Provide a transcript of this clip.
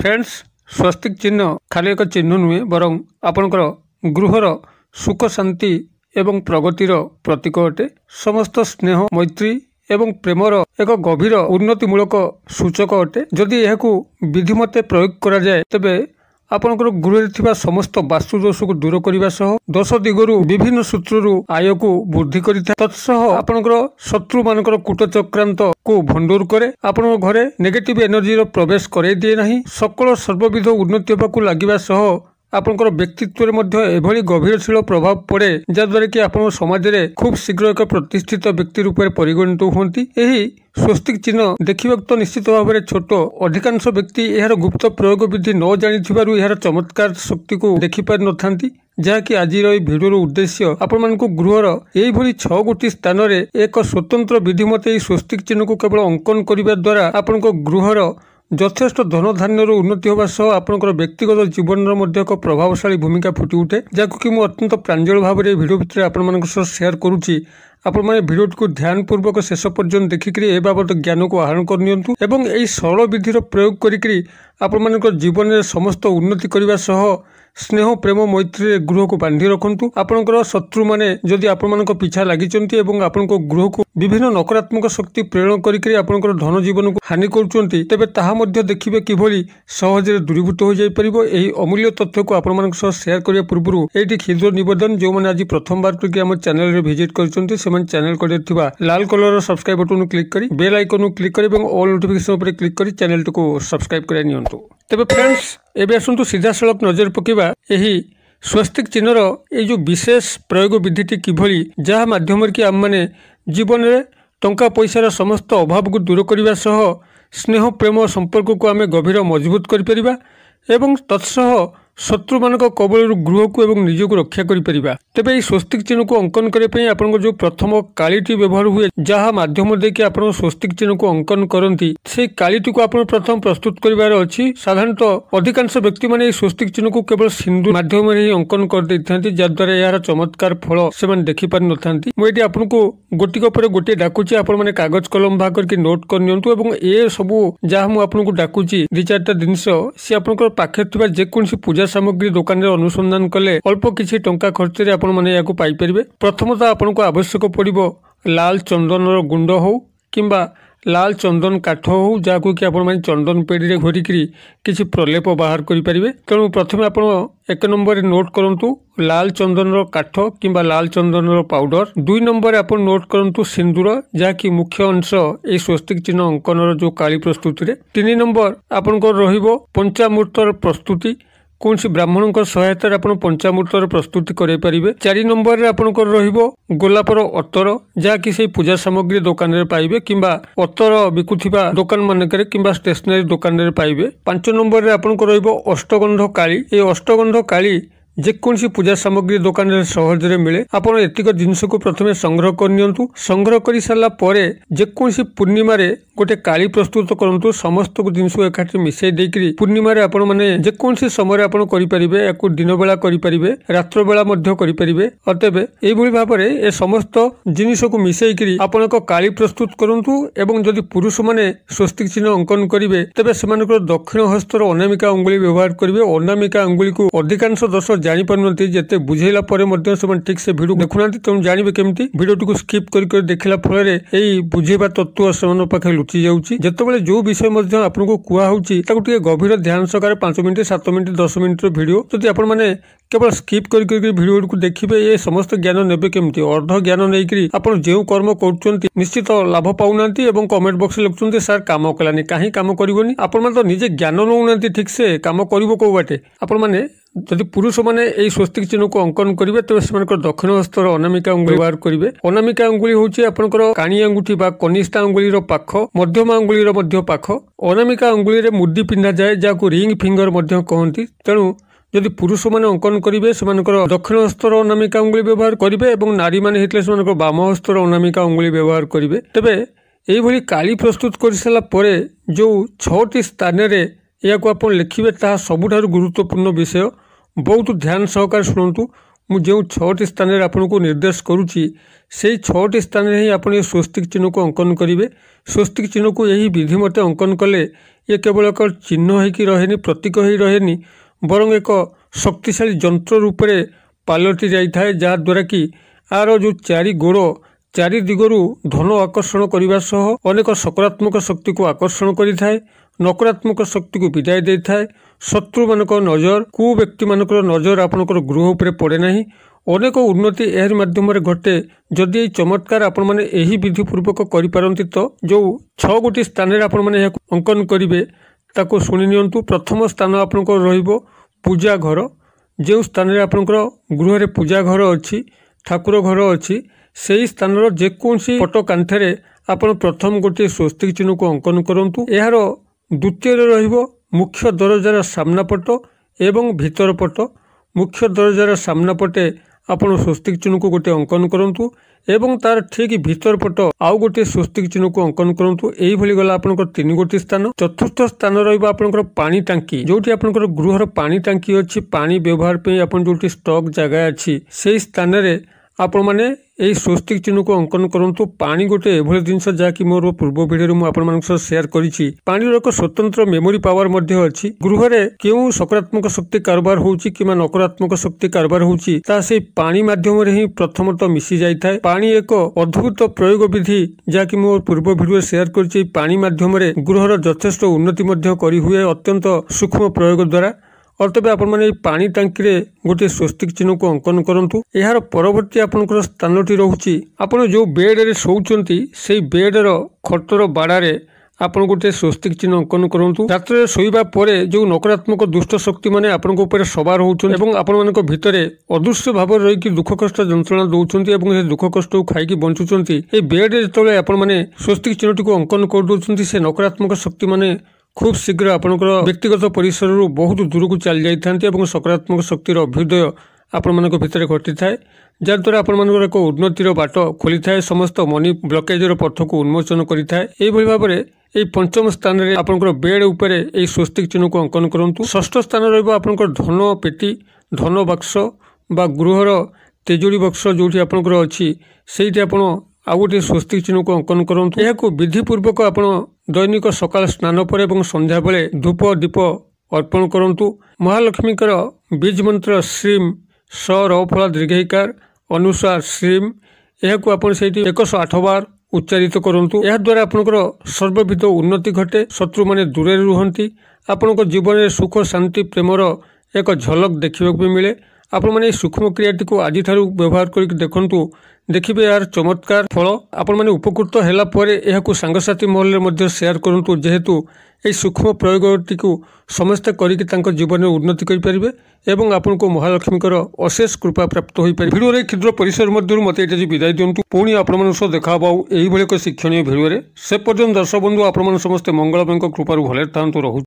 friends ସ୍ୱସ୍ତିକ ଚିହ୍ନ ଖାଲି ଏକ ଚିହ୍ନ ନୁହେଁ ବରଂ ଆପଣଙ୍କର ଗୃହର ସୁଖ ଶାନ୍ତି ଏବଂ ପ୍ରଗତିର ପ୍ରତୀକ ଅଟେ ସମସ୍ତ ସ୍ନେହ ମୈତ୍ରୀ ଏବଂ ପ୍ରେମର ଏକ ଗଭୀର ଉନ୍ନତିମୂଳକ ସୂଚକ ଅଟେ ଯଦି ଏହାକୁ ବିଧିମତେ ପ୍ରୟୋଗ କରାଯାଏ ତେବେ ଆପଣଙ୍କର ଗୃହରେ ଥିବା ସମସ୍ତ ବାସ୍ତୁଦୋଷକୁ ଦୂର କରିବା ସହ ଦୋଷ ଦିଗରୁ ବିଭିନ୍ନ ସୂତ୍ରରୁ ଆୟକୁ ବୃଦ୍ଧି କରିଥାଏ ତତ୍ସହ ଆପଣଙ୍କର ଶତ୍ରୁମାନଙ୍କର କୁଟଚକ୍ରାନ୍ତକୁ ଭଣ୍ଡୁର କରେ ଆପଣଙ୍କ ଘରେ ନେଗେଟିଭ୍ ଏନର୍ଜିର ପ୍ରବେଶ କରାଇ ଦିଏ ନାହିଁ ସକଳ ସର୍ବବିଧ ଉନ୍ନତି ହେବାକୁ ଲାଗିବା ସହ ଆପଣଙ୍କର ବ୍ୟକ୍ତିତ୍ୱରେ ମଧ୍ୟ ଏଭଳି ଗଭୀରଶୀଳ ପ୍ରଭାବ ପଡ଼େ ଯାହାଦ୍ୱାରା କି ଆପଣଙ୍କ ସମାଜରେ ଖୁବ୍ ଶୀଘ୍ର ଏକ ପ୍ରତିଷ୍ଠିତ ବ୍ୟକ୍ତି ରୂପରେ ପରିଗଣିତ ହୁଅନ୍ତି ଏହି ସ୍ୱସ୍ତିକ ଚିହ୍ନ ଦେଖିବାକୁ ତ ନିଶ୍ଚିତ ଭାବରେ ଛୋଟ ଅଧିକାଂଶ ବ୍ୟକ୍ତି ଏହାର ଗୁପ୍ତ ପ୍ରୟୋଗ ବିଧି ନ ଜାଣିଥିବାରୁ ଏହାର ଚମତ୍କାର ଶକ୍ତିକୁ ଦେଖିପାରିନଥାନ୍ତି ଯାହାକି ଆଜିର ଏହି ଭିଡ଼ିଓର ଉଦ୍ଦେଶ୍ୟ ଆପଣମାନଙ୍କୁ ଗୃହର ଏହିଭଳି ଛଅ ଗୋଟି ସ୍ଥାନରେ ଏକ ସ୍ୱତନ୍ତ୍ର ବିଧି ମତେ ଏହି ସ୍ୱସ୍ତିକ ଚିହ୍ନକୁ କେବଳ ଅଙ୍କନ କରିବା ଦ୍ୱାରା ଆପଣଙ୍କ ଗୃହର ଯଥେଷ୍ଟ ଧନ ଧାନ୍ୟର ଉନ୍ନତି ହେବା ସହ ଆପଣଙ୍କର ବ୍ୟକ୍ତିଗତ ଜୀବନର ମଧ୍ୟ ଏକ ପ୍ରଭାବଶାଳୀ ଭୂମିକା ଫୁଟି ଉଠେ ଯାହାକୁ କି ମୁଁ ଅତ୍ୟନ୍ତ ପ୍ରାଞ୍ଜଳ ଭାବରେ ଏହି ଭିଡ଼ିଓ ଭିତରେ ଆପଣମାନଙ୍କ ସହ ସେୟାର କରୁଛି ଆପଣମାନେ ଭିଡ଼ିଓଟିକୁ ଧ୍ୟାନପୂର୍ବକ ଶେଷ ପର୍ଯ୍ୟନ୍ତ ଦେଖିକରି ଏ ବାବଦ ଜ୍ଞାନକୁ ଆହରଣ କରିନିଅନ୍ତୁ ଏବଂ ଏହି ସରଳ ବିଧିର ପ୍ରୟୋଗ କରିକି ଆପଣମାନଙ୍କ ଜୀବନରେ ସମସ୍ତ ଉନ୍ନତି କରିବା ସହ ସ୍ନେହ ପ୍ରେମ ମୈତ୍ରୀରେ ଗୃହକୁ ବାନ୍ଧି ରଖନ୍ତୁ ଆପଣଙ୍କର ଶତ୍ରୁମାନେ ଯଦି ଆପଣମାନଙ୍କ ପିଛା ଲାଗିଛନ୍ତି ଏବଂ ଆପଣଙ୍କ ଗୃହକୁ ବିଭିନ୍ନ ନକାରାତ୍ମକ ଶକ୍ତି ପ୍ରେରଣ କରିକରି ଆପଣଙ୍କର ଧନ ଜୀବନକୁ ହାନି କରୁଛନ୍ତି ତେବେ ତାହା ମଧ୍ୟ ଦେଖିବେ କିଭଳି ସହଜରେ ଦୂରୀଭୂତ ହୋଇଯାଇପାରିବ ଏହି ଅମୂଲ୍ୟ ତଥ୍ୟକୁ ଆପଣମାନଙ୍କ ସହ ସେୟାର କରିବା ପୂର୍ବରୁ ଏଇଠି କ୍ଷୁଦ୍ର ନିବେଦନ ଯେଉଁମାନେ ଆଜି ପ୍ରଥମବାର କରିକି ଆମ ଚ୍ୟାନେଲରେ ଭିଜିଟ୍ କରିଛନ୍ତି ସେମାନେ ଚ୍ୟାନେଲ କଡ଼ରେ ଥିବା ଲାଲ କଲରର ସବସ୍କ୍ରାଇବ୍ ବଟନକୁ କ୍ଲିକ୍ କରି ବେଲ୍ ଆଇକନକୁ କ୍ଲିକ୍ କରି ଏବଂ ଅଲ୍ ନୋଟିଫିକେସନ ଉପରେ କ୍ଲିକ୍ କରି ଚ୍ୟାନେଲଟିକୁ ସବସ୍କ୍ରାଇବ୍ କରାଇ ନିଅନ୍ତୁ ତେବେ ଫ୍ରେଣ୍ଡସ୍ ଏବେ ଆସନ୍ତୁ ସିଧାସଳଖ ନଜର ପକାଇବା ଏହି ସ୍ୱସ୍ତିକ ଚିହ୍ନର ଏଇ ଯେଉଁ ବିଶେଷ ପ୍ରୟୋଗ ବିଧିଟି କିଭଳି ଯାହା ମାଧ୍ୟମରେ କି ଆମମାନେ ଜୀବନରେ ଟଙ୍କା ପଇସାର ସମସ୍ତ ଅଭାବକୁ ଦୂର କରିବା ସହ ସ୍ନେହ ପ୍ରେମ ସମ୍ପର୍କକୁ ଆମେ ଗଭୀର ମଜବୁତ କରିପାରିବା ଏବଂ ତତ୍ସହ ଶତ୍ରୁମାନଙ୍କ କବଳରୁ ଗୃହକୁ ଏବଂ ନିଜକୁ ରକ୍ଷା କରିପାରିବା ତେବେ ଏହି ସ୍ୱସ୍ତିକ ଚିହ୍ନକୁ ଅଙ୍କନ କରିବା ପାଇଁ ଆପଣଙ୍କ ଯେଉଁ ପ୍ରଥମ କାଳିଟି ବ୍ୟବହାର ହୁଏ ଯାହା ମାଧ୍ୟମ ଦେଇକି ଆପଣ ସ୍ୱସ୍ତିକ ଚିହ୍ନକୁ ଅଙ୍କନ କରନ୍ତି ସେହି କାଳିଟିକୁ ଆପଣ ପ୍ରଥମ ପ୍ରସ୍ତୁତ କରିବାର ଅଛି ସାଧାରଣତଃ ଅଧିକାଂଶ ବ୍ୟକ୍ତିମାନେ ଏହି ସ୍ୱସ୍ତିକ ଚିହ୍ନକୁ କେବଳ ସିନ୍ଦୁ ମାଧ୍ୟମରେ ହିଁ ଅଙ୍କନ କରିଦେଇଥାନ୍ତି ଯାଦ୍ୱାରା ଏହାର ଚମତ୍କାର ଫଳ ସେମାନେ ଦେଖିପାରିନଥାନ୍ତି ମୁଁ ଏଠି ଆପଣଙ୍କୁ ଗୋଟିକ ପରେ ଗୋଟିଏ ଡାକୁଛି ଆପଣମାନେ କାଗଜ କଲମ ବାହାର କରିକି ନୋଟ୍ କରିନିଅନ୍ତୁ ଏବଂ ଏ ସବୁ ଯାହା ମୁଁ ଆପଣଙ୍କୁ ଡାକୁଛି ଦି ଚାରିଟା ଜିନିଷ ସେ ଆପଣଙ୍କର ପାଖରେ ଥିବା ଯେକୌଣସି ପୂଜା ସାମଗ୍ରୀ ଦୋକାନରେ ଅନୁସନ୍ଧାନ କଲେ ଅଳ୍ପ କିଛି ଟଙ୍କା ଖର୍ଚ୍ଚରେ ଆପଣମାନେ ଏହାକୁ ପାଇପାରିବେ ପ୍ରଥମତଃ ଆପଣଙ୍କୁ ଆବଶ୍ୟକ ପଡ଼ିବ ଲାଲ ଚନ୍ଦନର ଗୁଣ୍ଡ ହେଉ କିମ୍ବା ଲାଲ ଚନ୍ଦନ କାଠ ହେଉ ଯାହାକୁ କି ଆପଣମାନେ ଚନ୍ଦନ ପେଡ଼ିରେ ଘୋରିକିରି କିଛି ପ୍ରଲେପ ବାହାର କରିପାରିବେ ତେଣୁ ପ୍ରଥମେ ଆପଣ ଏକ ନମ୍ବରରେ ନୋଟ୍ କରନ୍ତୁ ଲାଲ ଚନ୍ଦନର କାଠ କିମ୍ବା ଲାଲ ଚନ୍ଦନର ପାଉଡର ଦୁଇ ନମ୍ବରରେ ଆପଣ ନୋଟ୍ କରନ୍ତୁ ସିନ୍ଦୁର ଯାହାକି ମୁଖ୍ୟ ଅଂଶ ଏହି ସ୍ୱସ୍ତିକ ଚିହ୍ନ ଅଙ୍କନର ଯେଉଁ କାଳି ପ୍ରସ୍ତୁତିରେ ତିନି ନମ୍ବର ଆପଣଙ୍କର ରହିବ ପଞ୍ଚାମୃତର ପ୍ରସ୍ତୁତି କୌଣସି ବ୍ରାହ୍ମଣଙ୍କ ସହାୟତାରେ ଆପଣ ପଞ୍ଚାମୃତର ପ୍ରସ୍ତୁତି କରାଇ ପାରିବେ ଚାରି ନମ୍ବରରେ ଆପଣଙ୍କର ରହିବ ଗୋଲାପର ଅତର ଯାହାକି ସେହି ପୂଜା ସାମଗ୍ରୀ ଦୋକାନରେ ପାଇବେ କିମ୍ବା ଅତର ବିକୁଥିବା ଦୋକାନ ମାନଙ୍କରେ କିମ୍ବା ଷ୍ଟେସନାରୀ ଦୋକାନରେ ପାଇବେ ପାଞ୍ଚ ନମ୍ବରରେ ଆପଣଙ୍କର ରହିବ ଅଷ୍ଟଗନ୍ଧ କାଳି ଏହି ଅଷ୍ଟଗନ୍ଧ କାଳି ଯେକୌଣସି ପୂଜା ସାମଗ୍ରୀ ଦୋକାନରେ ସହଜରେ ମିଳେ ଆପଣ ଏତିକ ଜିନିଷକୁ ପ୍ରଥମେ ସଂଗ୍ରହ କରିନିଅନ୍ତୁ ସଂଗ୍ରହ କରିସାରିଲା ପରେ ଯେକୌଣସି ପୂର୍ଣ୍ଣିମାରେ ଗୋଟେ କାଳି ପ୍ରସ୍ତୁତ କରନ୍ତୁ ସମସ୍ତ ଜିନିଷକୁ ଏକାଠି ମିଶାଇ ଦେଇକରି ପୂର୍ଣ୍ଣିମାରେ ଆପଣମାନେ ଯେକୌଣସି ସମୟରେ ଆପଣ କରିପାରିବେ ୟାକୁ ଦିନବେଳା କରିପାରିବେ ରାତ୍ରବେଳା ମଧ୍ୟ କରିପାରିବେ ଅତେବେ ଏଇଭଳି ଭାବରେ ଏ ସମସ୍ତ ଜିନିଷକୁ ମିଶାଇକରି ଆପଣ ଏକ କାଳି ପ୍ରସ୍ତୁତ କରନ୍ତୁ ଏବଂ ଯଦି ପୁରୁଷମାନେ ସ୍ୱସ୍ତିକ ଚିହ୍ନ ଅଙ୍କନ କରିବେ ତେବେ ସେମାନଙ୍କର ଦକ୍ଷିଣ ହସ୍ତର ଅନାମିକା ଅଙ୍ଗୁଳି ବ୍ୟବହାର କରିବେ ଅନାମିକା ଅଙ୍ଗୁଳିକୁ ଅଧିକାଂଶ ଦର୍ଶକ ଜାଣିପାରୁନାହାନ୍ତି ଯେତେ ବୁଝେଇଲା ପରେ ମଧ୍ୟ ସେମାନେ ଠିକ୍ ସେ ଭିଡ଼ିଓ ଦେଖୁନାହାନ୍ତି ତେଣୁ ଜାଣିବେ କେମିତି ଭିଡ଼ିଓଟିକୁ ସ୍କିପ୍ କରି ଦେଖିଲା ଫଳରେ ଏଇ ବୁଝେଇବା ତତ୍ତ୍ୱ ସେମାନଙ୍କ ପାଖରେ লুচি ଯେତେବେଳେ ଯେଉଁ ବିଷୟ ମଧ୍ୟ ଆପଣଙ୍କୁ କୁହାହଉଛି ତାକୁ ଟିକେ ଗଭୀର ଧ୍ୟାନ ସହକାରେ ପାଞ୍ଚ ମିନିଟ୍ ସାତ ମିନିଟ୍ ଦଶ ମିନିଟ୍ର ଭିଡ଼ିଓ ଯଦି ଆପଣମାନେ କେବଳ ସ୍କିପ୍ କରି କରି ଭିଡ଼ିଓକୁ ଦେଖିବେ ଏ ସମସ୍ତ ଜ୍ଞାନ ନେବେ କେମିତି ଅର୍ଦ୍ଧ ଜ୍ଞାନ ନେଇକରି ଆପଣ ଯେଉଁ କର୍ମ କରୁଛନ୍ତି ନିଶ୍ଚିତ ଲାଭ ପାଉନାହାନ୍ତି ଏବଂ କମେଣ୍ଟ ବକ୍ସରେ ଲେଖୁଛନ୍ତି ସାର୍ କାମ କଲାନି କାହିଁ କାମ କରିବନି ଆପଣମାନେ ତ ନିଜେ ଜ୍ଞାନ ନେଉନାହାନ୍ତି ଠିକ୍ସେ କାମ କରିବ କେଉଁ ବାଟେ ଆପଣମାନେ ଯଦି ପୁରୁଷମାନେ ଏହି ସ୍ୱସ୍ତିକ ଚିହ୍ନକୁ ଅଙ୍କନ କରିବେ ତେବେ ସେମାନଙ୍କର ଦକ୍ଷିଣ ହସ୍ତର ଅନାମିକା ଅଙ୍ଗୁଳି ବ୍ୟବହାର କରିବେ ଅନାମିକା ଅଙ୍ଗୁଳି ହେଉଛି ଆପଣଙ୍କର କାଣି ଅଙ୍ଗୁଠି ବା କନିଷ୍ଠା ଅଙ୍ଗୁଳିର ପାଖ ମଧ୍ୟମା ଅଙ୍ଗୁଳିର ମଧ୍ୟ ପାଖ ଅନାମିକା ଅଙ୍ଗୁଳିରେ ମୁଦି ପିନ୍ଧାଯାଏ ଯାହାକୁ ରିଙ୍ଗ ଫିଙ୍ଗର ମଧ୍ୟ କହନ୍ତି ତେଣୁ ଯଦି ପୁରୁଷମାନେ ଅଙ୍କନ କରିବେ ସେମାନଙ୍କର ଦକ୍ଷିଣ ହସ୍ତର ଅନାମିକା ଅଙ୍ଗୁଳି ବ୍ୟବହାର କରିବେ ଏବଂ ନାରୀମାନେ ହେଇଥିଲେ ସେମାନଙ୍କର ବାମ ହସ୍ତର ଅନାମିକା ଅଙ୍ଗୁଳି ବ୍ୟବହାର କରିବେ ତେବେ ଏହିଭଳି କାଳି ପ୍ରସ୍ତୁତ କରିସାରିଲା ପରେ ଯେଉଁ ଛଅଟି ସ୍ଥାନରେ ଏହାକୁ ଆପଣ ଲେଖିବେ ତାହା ସବୁଠାରୁ ଗୁରୁତ୍ୱପୂର୍ଣ୍ଣ ବିଷୟ ବହୁତ ଧ୍ୟାନ ସହକାରେ ଶୁଣନ୍ତୁ ମୁଁ ଯେଉଁ ଛଅଟି ସ୍ଥାନରେ ଆପଣଙ୍କୁ ନିର୍ଦ୍ଦେଶ କରୁଛି ସେହି ଛଅଟି ସ୍ଥାନରେ ହିଁ ଆପଣ ଏ ସ୍ୱସ୍ତିକ ଚିହ୍ନକୁ ଅଙ୍କନ କରିବେ ସ୍ୱସ୍ତିକ ଚିହ୍ନକୁ ଏହି ବିଧି ମୋତେ ଅଙ୍କନ କଲେ ଏ କେବଳ ଏକ ଚିହ୍ନ ହୋଇକି ରହେନି ପ୍ରତୀକ ହୋଇ ରହେନି ବରଂ ଏକ ଶକ୍ତିଶାଳୀ ଯନ୍ତ୍ର ରୂପରେ ପାଲଟି ଯାଇଥାଏ ଯାହାଦ୍ୱାରା କି ଆର ଯେଉଁ ଚାରି ଗୋଡ଼ ଚାରି ଦିଗରୁ ଧନ ଆକର୍ଷଣ କରିବା ସହ ଅନେକ ସକାରାତ୍ମକ ଶକ୍ତିକୁ ଆକର୍ଷଣ କରିଥାଏ ନକାରାତ୍ମକ ଶକ୍ତିକୁ ବିଦାୟ ଦେଇଥାଏ ଶତ୍ରୁମାନଙ୍କ ନଜର କୁ ବ୍ୟକ୍ତିମାନଙ୍କର ନଜର ଆପଣଙ୍କର ଗୃହ ଉପରେ ପଡ଼େ ନାହିଁ ଅନେକ ଉନ୍ନତି ଏହାରି ମାଧ୍ୟମରେ ଘଟେ ଯଦି ଏହି ଚମତ୍କାର ଆପଣମାନେ ଏହି ବିଧି ପୂର୍ବକ କରିପାରନ୍ତି ତ ଯେଉଁ ଛଅ ଗୋଟି ସ୍ଥାନରେ ଆପଣମାନେ ଏହାକୁ ଅଙ୍କନ କରିବେ ତାକୁ ଶୁଣି ନିଅନ୍ତୁ ପ୍ରଥମ ସ୍ଥାନ ଆପଣଙ୍କର ରହିବ ପୂଜା ଘର ଯେଉଁ ସ୍ଥାନରେ ଆପଣଙ୍କର ଗୃହରେ ପୂଜା ଘର ଅଛି ଠାକୁର ଘର ଅଛି ସେହି ସ୍ଥାନର ଯେକୌଣସି ଫଟୋ କାନ୍ଥରେ ଆପଣ ପ୍ରଥମ ଗୋଟିଏ ସ୍ୱସ୍ତିକ ଚିହ୍ନକୁ ଅଙ୍କନ କରନ୍ତୁ ଏହାର ଦ୍ୱିତୀୟରେ ରହିବ ମୁଖ୍ୟ ଦରଜାର ସାମ୍ନାପଟ ଏବଂ ଭିତର ପଟ ମୁଖ୍ୟ ଦରଜାର ସାମ୍ନାପଟେ ଆପଣ ସ୍ୱସ୍ତିକ ଚିହ୍ନକୁ ଗୋଟିଏ ଅଙ୍କନ କରନ୍ତୁ ଏବଂ ତାର ଠିକ୍ ଭିତର ପଟ ଆଉ ଗୋଟିଏ ସ୍ୱସ୍ତିକ ଚିହ୍ନକୁ ଅଙ୍କନ କରନ୍ତୁ ଏଇଭଳି ଗଲା ଆପଣଙ୍କର ତିନି ଗୋଟି ସ୍ଥାନ ଚତୁର୍ଥ ସ୍ଥାନ ରହିବ ଆପଣଙ୍କର ପାଣି ଟାଙ୍କି ଯୋଉଠି ଆପଣଙ୍କର ଗୃହର ପାଣି ଟାଙ୍କି ଅଛି ପାଣି ବ୍ୟବହାର ପାଇଁ ଆପଣ ଯୋଉଠି ଷ୍ଟକ୍ ଜାଗା ଅଛି ସେଇ ସ୍ଥାନରେ ଆପଣମାନେ এই ସ୍ୱସ୍ତିକ ଚିହ୍ନକୁ ଅଙ୍କନ କରନ୍ତୁ ପାଣି ଗୋଟେ ଏଭଳି ଜିନିଷ ଯାହାକି ମୋର ପୂର୍ବ ଭିଡ଼ିଓରେ ମୁଁ ଆପଣମାନଙ୍କ ସହ ସେୟାର କରିଛି ପାଣିର ଏକ ସ୍ୱତନ୍ତ୍ର ମେମୋରି ପାୱାର ମଧ୍ୟ ଅଛି ଗୃହରେ କେଉଁ ସକାରାତ୍ମକ ଶକ୍ତି କାରବାର ହେଉଛି କିମ୍ବା ନକାରାତ୍ମକ ଶକ୍ତି କାରବାର ହେଉଛି ତାହା ସେହି ପାଣି ମାଧ୍ୟମରେ ହିଁ ପ୍ରଥମତଃ ମିଶି ଯାଇଥାଏ ପାଣି ଏକ ଅଦ୍ଭୁତ ପ୍ରୟୋଗ ବିଧି ଯାହାକି ମୁଁ ପୂର୍ବ ଭିଡ଼ିଓରେ ସେୟାର କରିଛି ପାଣି ମାଧ୍ୟମରେ ଗୃହର ଯଥେଷ୍ଟ ଉନ୍ନତି ମଧ୍ୟ କରିହୁଏ ଅତ୍ୟନ୍ତ ସୂକ୍ଷ୍ମ ପ୍ରୟୋଗ ଦ୍ୱାରା ଅର୍ଥାତ୍ ଆପଣମାନେ ଏହି ପାଣି ଟାଙ୍କିରେ ଗୋଟିଏ ସ୍ୱସ୍ତିକ ଚିହ୍ନକୁ ଅଙ୍କନ କରନ୍ତୁ ଏହାର ପରବର୍ତ୍ତୀ ଆପଣଙ୍କର ସ୍ଥାନଟି ରହୁଛି ଆପଣ ଯେଉଁ ବେଡ଼ରେ ଶୋଉଛନ୍ତି ସେହି ବେଡ଼ର ଖଟର ବାଡ଼ାରେ ଆପଣ ଗୋଟିଏ ସ୍ୱସ୍ତିକ ଚିହ୍ନ ଅଙ୍କନ କରନ୍ତୁ ରାତ୍ରରେ ଶୋଇବା ପରେ ଯେଉଁ ନକାରାତ୍ମକ ଦୁଷ୍ଟ ଶକ୍ତିମାନେ ଆପଣଙ୍କ ଉପରେ ସବାର ହେଉଛନ୍ତି ଏବଂ ଆପଣମାନଙ୍କ ଭିତରେ ଅଦୃଶ୍ୟ ଭାବରେ ରହିକି ଦୁଃଖ କଷ୍ଟ ଯନ୍ତ୍ରଣା ଦେଉଛନ୍ତି ଏବଂ ସେ ଦୁଃଖ କଷ୍ଟକୁ ଖାଇକି ବଞ୍ଚୁଛନ୍ତି ଏହି ବେଡ଼ରେ ଯେତେବେଳେ ଆପଣମାନେ ସ୍ୱସ୍ତିକ ଚିହ୍ନଟିକୁ ଅଙ୍କନ କରିଦେଉଛନ୍ତି ସେ ନକାରାତ୍ମକ ଶକ୍ତିମାନେ ଖୁବ୍ ଶୀଘ୍ର ଆପଣଙ୍କର ବ୍ୟକ୍ତିଗତ ପରିସରରୁ ବହୁତ ଦୂରକୁ ଚାଲିଯାଇଥାନ୍ତି ଏବଂ ସକାରାତ୍ମକ ଶକ୍ତିର ଅଭ୍ୟୁଦୟ ଆପଣମାନଙ୍କ ଭିତରେ ଘଟିଥାଏ ଯାହାଦ୍ୱାରା ଆପଣମାନଙ୍କର ଏକ ଉନ୍ନତିର ବାଟ ଖୋଲିଥାଏ ସମସ୍ତ ମନି ବ୍ଲକେଜ୍ର ପଥକୁ ଉନ୍ମୋଚନ କରିଥାଏ ଏହିଭଳି ଭାବରେ ଏହି ପଞ୍ଚମ ସ୍ଥାନରେ ଆପଣଙ୍କର ବେଡ୍ ଉପରେ ଏହି ସ୍ୱସ୍ତିକ ଚିହ୍ନକୁ ଅଙ୍କନ କରନ୍ତୁ ଷଷ୍ଠ ସ୍ଥାନ ରହିବ ଆପଣଙ୍କର ଧନ ପେଟି ଧନ ବାକ୍ସ ବା ଗୃହର ତେଜୁଡ଼ି ବକ୍ସ ଯେଉଁଠି ଆପଣଙ୍କର ଅଛି ସେଇଠି ଆପଣ ଆଉ ଗୋଟିଏ ସ୍ୱସ୍ତିକ ଚିହ୍ନକୁ ଅଙ୍କନ କରନ୍ତୁ ଏହାକୁ ବିଧିପୂର୍ବକ ଆପଣ ଦୈନିକ ସକାଳ ସ୍ନାନ ପରେ ଏବଂ ସନ୍ଧ୍ୟାବେଳେ ଧୂପ ଦୀପ ଅର୍ପଣ କରନ୍ତୁ ମହାଲକ୍ଷ୍ମୀଙ୍କର ବୀଜ ମନ୍ତ୍ର ଶ୍ରୀମ୍ ସ ରଫଳା ଦୀର୍ଘିକାର ଅନୁସାର ଶ୍ରୀମ୍ ଏହାକୁ ଆପଣ ସେଇଠି ଏକଶହ ଆଠ ବାର ଉଚ୍ଚାରିତ କରନ୍ତୁ ଏହାଦ୍ୱାରା ଆପଣଙ୍କର ସର୍ବବିଧ ଉନ୍ନତି ଘଟେ ଶତ୍ରୁମାନେ ଦୂରରେ ରୁହନ୍ତି ଆପଣଙ୍କ ଜୀବନରେ ସୁଖ ଶାନ୍ତି ପ୍ରେମର ଏକ ଝଲକ ଦେଖିବାକୁ ବି ମିଳେ ଆପଣମାନେ ସୂକ୍ଷ୍ମ କ୍ରିୟାଟିକୁ ଆଜିଠାରୁ ବ୍ୟବହାର କରିକି ଦେଖନ୍ତୁ ଦେଖିବେ ଏହାର ଚମତ୍କାର ଫଳ ଆପଣମାନେ ଉପକୃତ ହେଲା ପରେ ଏହାକୁ ସାଙ୍ଗସାଥି ମହଲରେ ମଧ୍ୟ ସେୟାର କରନ୍ତୁ ଯେହେତୁ ଏହି ସୂକ୍ଷ୍ମ ପ୍ରୟୋଗଟିକୁ ସମସ୍ତେ କରିକି ତାଙ୍କ ଜୀବନରେ ଉନ୍ନତି କରିପାରିବେ ଏବଂ ଆପଣଙ୍କୁ ମହାଲକ୍ଷ୍ମୀଙ୍କର ଅଶେଷ କୃପା ପ୍ରାପ୍ତ ହୋଇପାରିବ ଭିଡ଼ିଓରେ କ୍ଷୁଦ୍ର ପରିସର ମଧ୍ୟରୁ ମୋତେ ଏଇଟା ଯଦି ବିଦାୟ ଦିଅନ୍ତୁ ପୁଣି ଆପଣମାନଙ୍କ ସହ ଦେଖା ହେବ ଆଉ ଏହିଭଳି ଏକ ଶିକ୍ଷଣୀୟ ଭିଡ଼ିଓରେ ସେ ପର୍ଯ୍ୟନ୍ତ ଦର୍ଶକ ବନ୍ଧୁ ଆପଣମାନେ ସମସ୍ତେ ମଙ୍ଗଳମୟଙ୍କ କୃପାରୁ ଭଲରେ ଥାଆନ୍ତୁ ରହୁଛି